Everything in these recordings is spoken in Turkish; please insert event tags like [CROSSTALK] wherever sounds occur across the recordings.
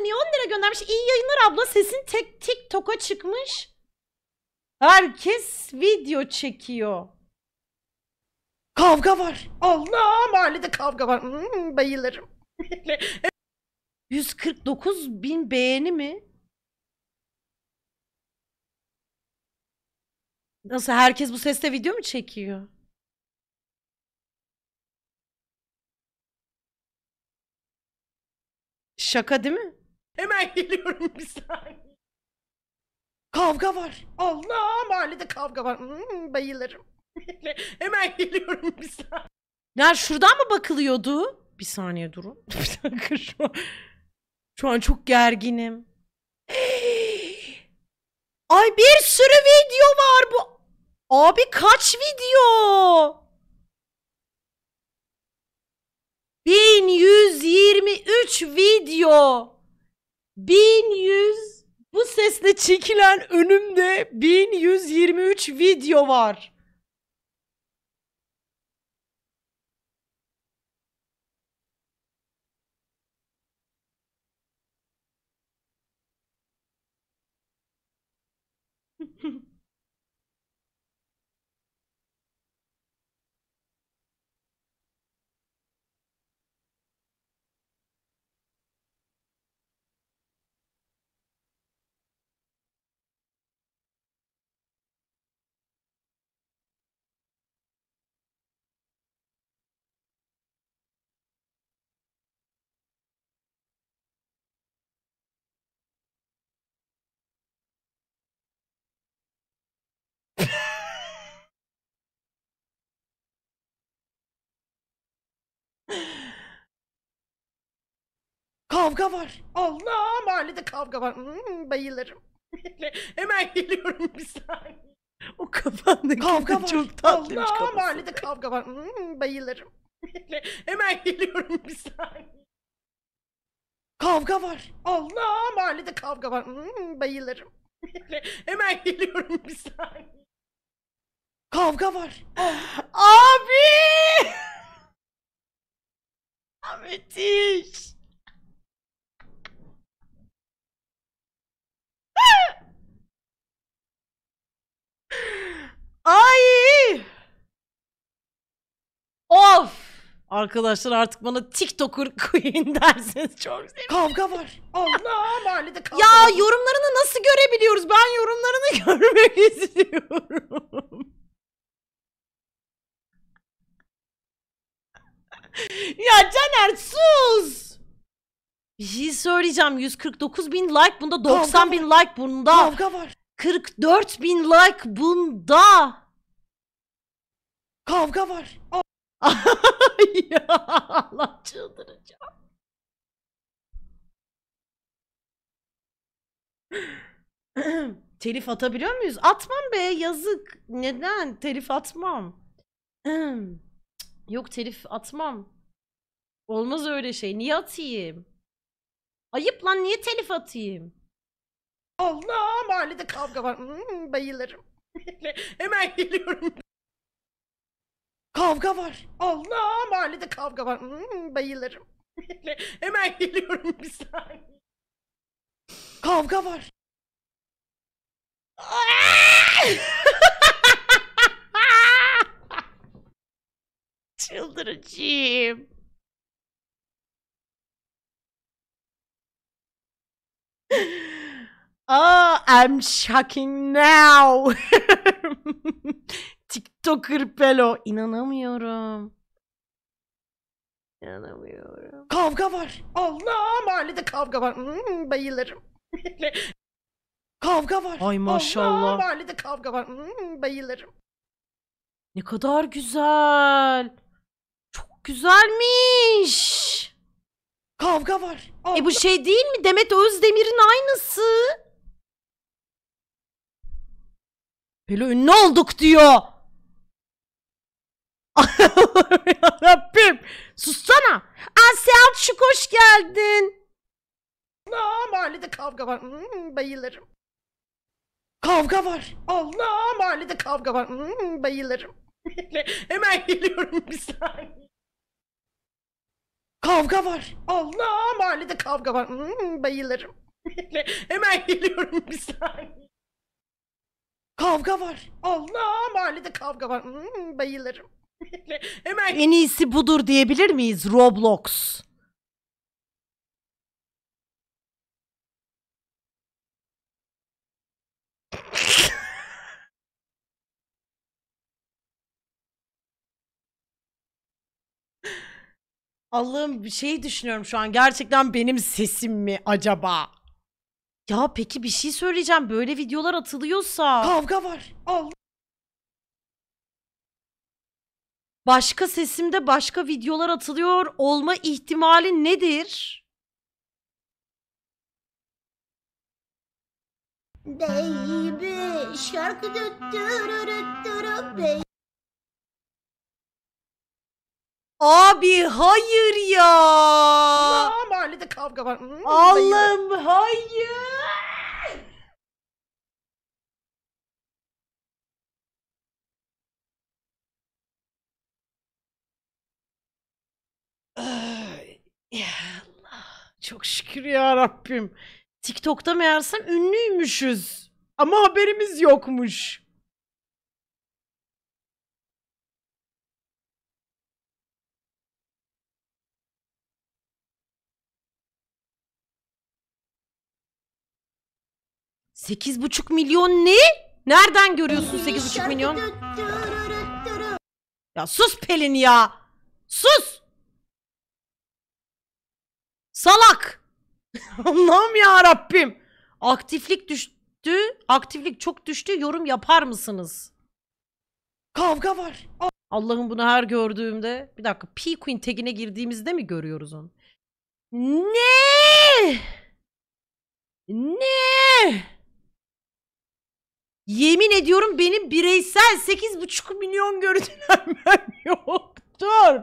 Fatih niye 10 lira göndermiş? İyi yayınlar abla. Sesin tek tik toka çıkmış. Herkes video çekiyor. Kavga var. Allah mahallede kavga var. Hmm, bayılırım. 149 [LAUGHS] bin beğeni mi? Nasıl herkes bu seste video mu çekiyor? Şaka değil mi? Hemen [LAUGHS] geliyorum bir saniye. Kavga var. Allah mahallede kavga var. Hmm, bayılırım. [LAUGHS] Hemen geliyorum bir saniye. Ya şuradan mı bakılıyordu? Bir saniye durun. [LAUGHS] bir dakika şu an. Şu an çok gerginim. [GASPS] Ay bir sürü video var bu. Abi kaç video? 1123 video. 1100 bu sesle çekilen önümde 1123 video var. [LAUGHS] Kavga var. Allah mahallede kavga var. Hmm, bayılırım. [LAUGHS] Hemen geliyorum bir saniye. O kafanda kavga var. çok tatlıymış Allah kafası. mahallede kavga var. Hmm, bayılırım. [LAUGHS] Hemen geliyorum bir saniye. Kavga var. Allah mahallede kavga var. Hmm, bayılırım. [LAUGHS] Hemen geliyorum bir saniye. Kavga var. Ah, abi! Müthiş. Arkadaşlar artık bana TikToker [LAUGHS] Queen dersiniz. çok sevinirim. Kavga var. Allah mahallede kavga Ya var. yorumlarını nasıl görebiliyoruz? Ben yorumlarını [LAUGHS] görmek istiyorum. [LAUGHS] ya Caner sus. Bir şey söyleyeceğim. 149 bin like bunda. 90 Kavga bin var. like bunda. Kavga var. 44 bin like bunda. Kavga var. [LAUGHS] ya Allah çıldıracağım. [CLEARS THROAT] telif atabiliyor muyuz? Atmam be yazık. Neden? Telif atmam. [CLEARS THROAT] Yok telif atmam. Olmaz öyle şey. Niye atayım? Ayıp lan niye telif atayım? Allah mahallede kavga var. Hmm, bayılırım. [LAUGHS] Hemen geliyorum. Kavga var. Allah mahallede kavga var. Hmm, bayılırım. [LAUGHS] Hemen geliyorum bir saniye. Kavga var. [LAUGHS] Çıldıracağım. Oh, [LAUGHS] I'm shocking now. TikToker Pelo. İnanamıyorum. İnanamıyorum. Kavga var. Allah mahallede kavga var. Hmm, bayılırım. [LAUGHS] kavga var. Ay maşallah. Allah mahallede kavga var. Hmm, bayılırım. Ne kadar güzel. Çok güzelmiş. Kavga var. Allah. E bu şey değil mi? Demet Özdemir'in aynısı. Pelo ünlü olduk diyor. [LAUGHS] Rabbim sussana. Asya Alçık hoş geldin. Allah mahallede kavga var. Hmm, bayılırım. Kavga var. Allah mahallede kavga var. Hmm, bayılırım. [LAUGHS] Hemen geliyorum bir saniye. Kavga var. Allah mahallede kavga var. Hmm, bayılırım. [LAUGHS] Hemen geliyorum bir saniye. Kavga var. Allah mahallede kavga var. Hmm, bayılırım. [LAUGHS] Hemen en iyisi budur diyebilir miyiz Roblox? [LAUGHS] Allah'ım bir şey düşünüyorum şu an. Gerçekten benim sesim mi acaba? Ya peki bir şey söyleyeceğim. Böyle videolar atılıyorsa. Kavga var. Allah. başka sesimde başka videolar atılıyor olma ihtimali nedir? Baby şarkı baby. Abi hayır ya. Aa, mahallede kavga var. Hmm, Allah'ım hayır. Çok şükür ya Rabbim. TikTok'ta meğersem ünlüymüşüz. Ama haberimiz yokmuş. Sekiz buçuk milyon ne? Nereden görüyorsun sekiz buçuk milyon? Ya sus Pelin ya. Sus. Salak. [LAUGHS] Allah'ım ya Rabbim. Aktiflik düştü. Aktiflik çok düştü. Yorum yapar mısınız? Kavga var. Allah'ım bunu her gördüğümde. Bir dakika. P Queen tagine girdiğimizde mi görüyoruz onu? Ne? Ne? Yemin ediyorum benim bireysel 8,5 milyon görüntülenmem [LAUGHS] yoktur.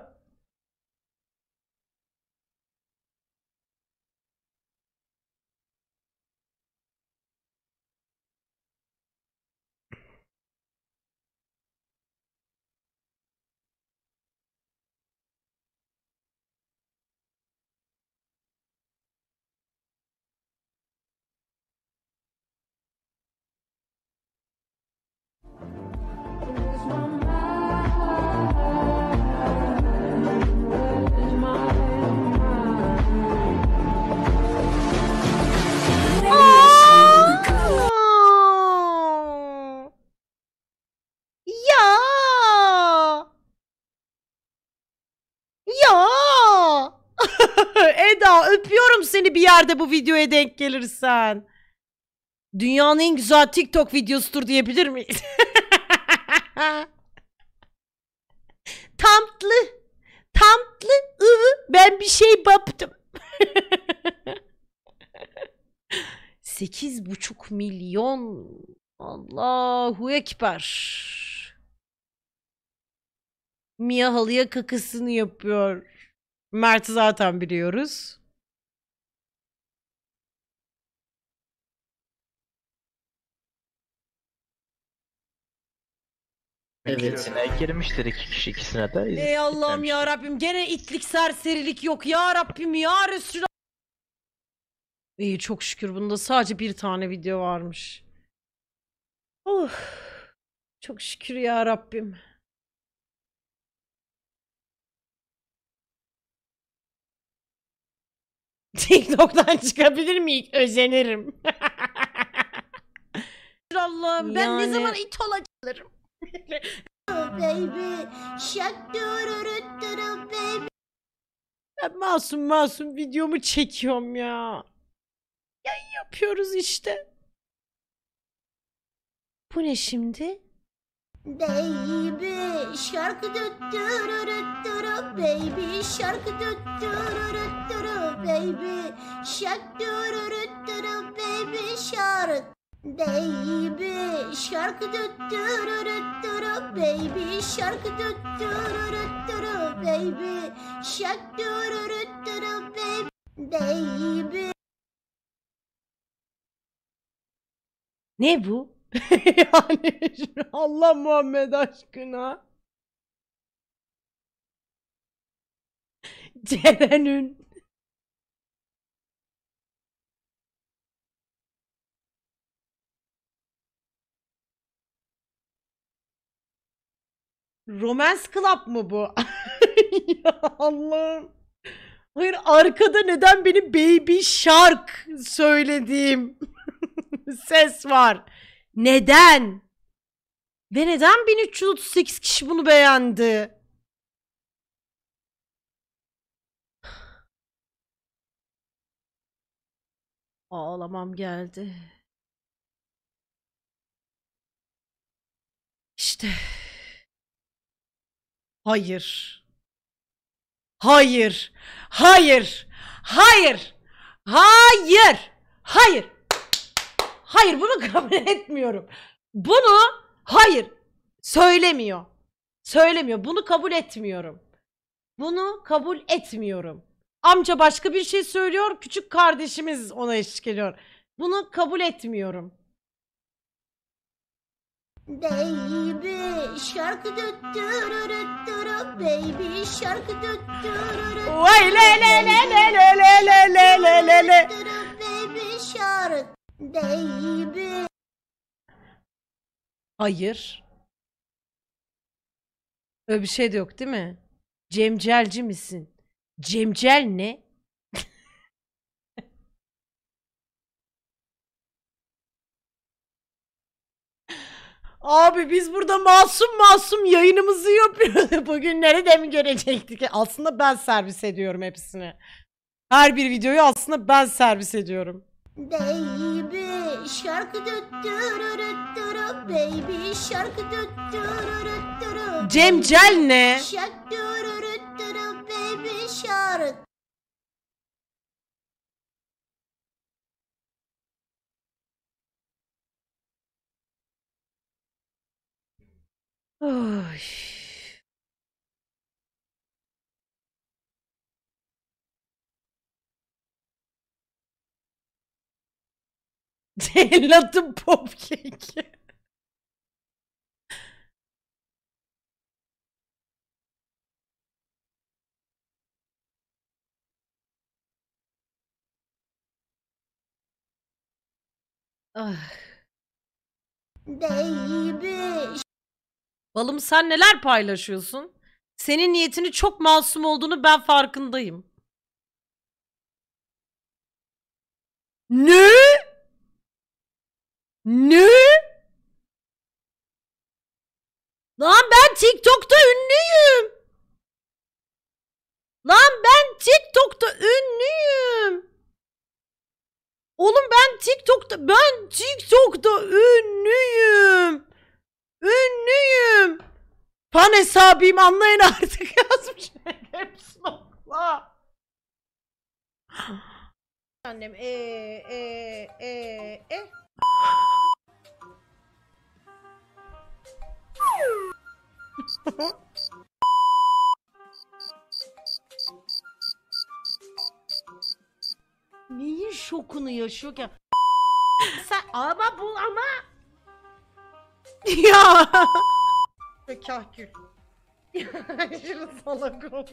Öpüyorum seni bir yerde bu videoya denk gelirsen. Dünyanın en güzel TikTok videosudur diyebilir miyiz? [LAUGHS] Tamtlı. Tamtlı ıvı. Ben bir şey baptım. [LAUGHS] Sekiz buçuk milyon. Allahu Ekber. Mia halıya kakasını yapıyor. Mert zaten biliyoruz. Hani evet. İkisine girmiştir iki kişi ikisine de. Ey Allah'ım ya Rabbim gene itlik serserilik yok ya Rabbim ya Resul. İyi çok şükür bunda sadece bir tane video varmış. Oh. Çok şükür ya Rabbim. [LAUGHS] TikTok'tan çıkabilir miyim? Özenirim. [LAUGHS] Allah'ım ben ne zaman it olacağım oh baby, Ben masum masum videomu çekiyorum ya. Yayın yapıyoruz işte. Bu ne şimdi? Baby şarkı düttürürüttürü baby şarkı düttürürüttürü baby şak dürürüttürü baby şarkı Baby şarkı düttürürüttürü Baby şarkı düttürürüttürü Baby şarkı düttürürüttürü Baby Baby Ne bu? yani Allah Muhammed aşkına. Ceren'ün Romance Club mı bu? [LAUGHS] ya Allah'ım. Hayır arkada neden benim Baby Shark söylediğim [LAUGHS] ses var? Neden? Ve neden 1338 kişi bunu beğendi? [SIGHS] Ağlamam geldi. İşte Hayır. Hayır. Hayır. Hayır. Hayır. Hayır. Hayır bunu [LAUGHS] kabul etmiyorum. Bunu hayır söylemiyor. Söylemiyor. Bunu kabul etmiyorum. Bunu kabul etmiyorum. Amca başka bir şey söylüyor. Küçük kardeşimiz ona eşlik ediyor. Bunu kabul etmiyorum. Baby şarkı düttürürüttürü Baby şarkı düttürürüttürü Vay le le le le le le le le le le le Baby şarkı Baby Hayır. Öyle bir şey de yok değil mi? Cemcelci misin? Cemcel ne? Abi biz burada masum masum yayınımızı yapıyoruz. Bugün nerede mi görecektik? Aslında ben servis ediyorum hepsini. Her bir videoyu aslında ben servis ediyorum. Baby şarkı düttürürüttürü Baby şarkı düttürürüttürü Cemcel ne? Şarkı baby şarkı Oh, Det låter popkik. Baby Balım sen neler paylaşıyorsun? Senin niyetini çok masum olduğunu ben farkındayım. Ne? Ne? Lan ben TikTok'ta ünlüyüm. Lan ben TikTok'ta ünlüyüm. Oğlum ben TikTok'ta ben TikTok'ta ünlüyüm. Ünlüyüm. Fan hesabıyım anlayın artık [LAUGHS] yazmış. Hepsi nokta. Annem e e e e. Neyin şokunu yaşıyorken? Sen ama bu ama ya. Kahkül. [LAUGHS] Şunu salak oldu.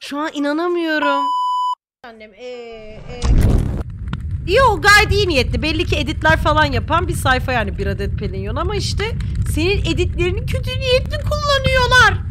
Şu an inanamıyorum. Annem ee, ee. İyi gayet iyi niyetli. Belli ki editler falan yapan bir sayfa yani bir adet pelinyon ama işte senin editlerini kötü niyetli kullanıyorlar.